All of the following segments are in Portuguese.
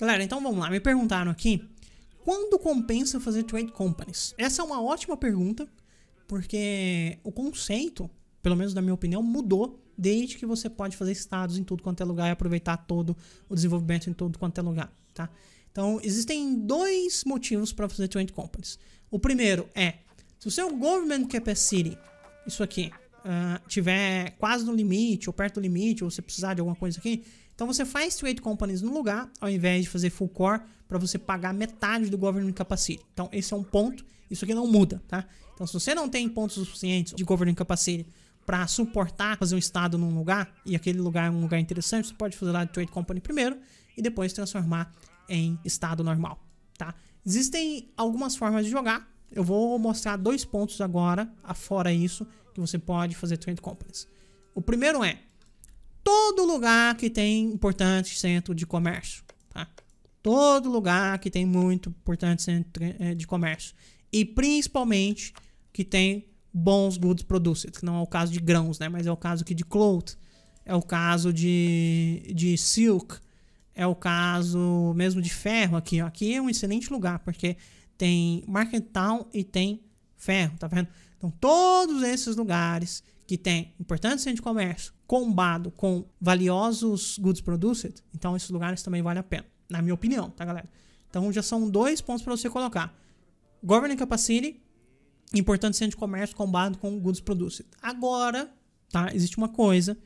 Galera, então vamos lá. Me perguntaram aqui, quando compensa fazer trade companies? Essa é uma ótima pergunta, porque o conceito, pelo menos na minha opinião, mudou desde que você pode fazer estados em tudo quanto é lugar e aproveitar todo o desenvolvimento em tudo quanto é lugar, tá? Então, existem dois motivos para fazer trade companies. O primeiro é, se o seu government capacity, isso aqui, ah, tiver quase no limite, ou perto do limite, ou você precisar de alguma coisa aqui, então você faz trade companies no lugar, ao invés de fazer full core, para você pagar metade do government capacity. Então esse é um ponto, isso aqui não muda, tá? Então se você não tem pontos suficientes de government capacity para suportar fazer um estado num lugar, e aquele lugar é um lugar interessante, você pode fazer lá de trade company primeiro, e depois transformar em estado normal, tá? Existem algumas formas de jogar, eu vou mostrar dois pontos agora, afora isso, que você pode fazer trade companies. O primeiro é todo lugar que tem importante centro de comércio, tá? Todo lugar que tem muito importante centro eh, de comércio e principalmente que tem bons goods produced, que não é o caso de grãos, né? Mas é o caso aqui de cloth, é o caso de, de silk, é o caso mesmo de ferro aqui. Aqui é um excelente lugar, porque tem Markentown e tem Ferro, tá vendo? Então, todos esses lugares que tem importante centro de comércio combado com valiosos goods produced, então esses lugares também vale a pena, na minha opinião, tá, galera? Então, já são dois pontos para você colocar. Governing Capacity, importante centro de comércio combado com goods produced. Agora, tá? Existe uma coisa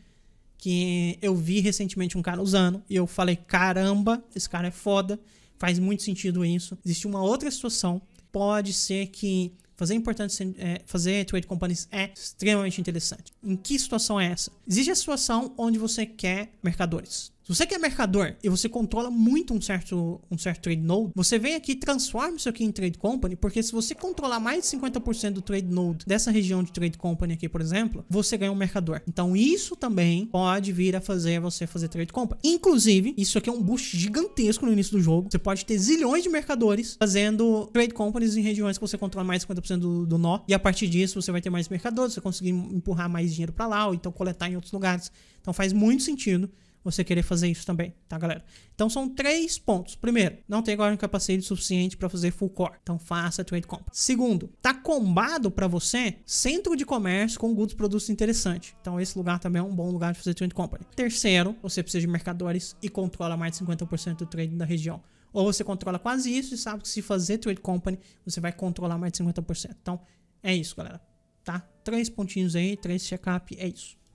que eu vi recentemente um cara usando e eu falei, caramba, esse cara é foda faz muito sentido isso. Existe uma outra situação, pode ser que fazer importante é, fazer trade companies é extremamente interessante. Em que situação é essa? Existe a situação onde você quer mercadores. Se você que é mercador e você controla muito um certo, um certo trade node, você vem aqui e transforma isso aqui em trade company, porque se você controlar mais de 50% do trade node dessa região de trade company aqui, por exemplo, você ganha um mercador. Então isso também pode vir a fazer você fazer trade company. Inclusive, isso aqui é um boost gigantesco no início do jogo. Você pode ter zilhões de mercadores fazendo trade companies em regiões que você controla mais de 50% do, do nó, e a partir disso você vai ter mais mercadores, você conseguir empurrar mais dinheiro para lá, ou então coletar em outros lugares. Então faz muito sentido você querer fazer isso também, tá, galera? Então são três pontos. Primeiro, não tem agora capacete suficiente para fazer full core. Então faça trade company. Segundo, tá combado para você centro de comércio com goods produtos interessante, Então esse lugar também é um bom lugar de fazer trade company. Terceiro, você precisa de mercadores e controla mais de 50% do trade da região ou você controla quase isso e sabe que se fazer trade company, você vai controlar mais de 50%. Então, é isso, galera. Tá? Três pontinhos aí, três check-up, é isso.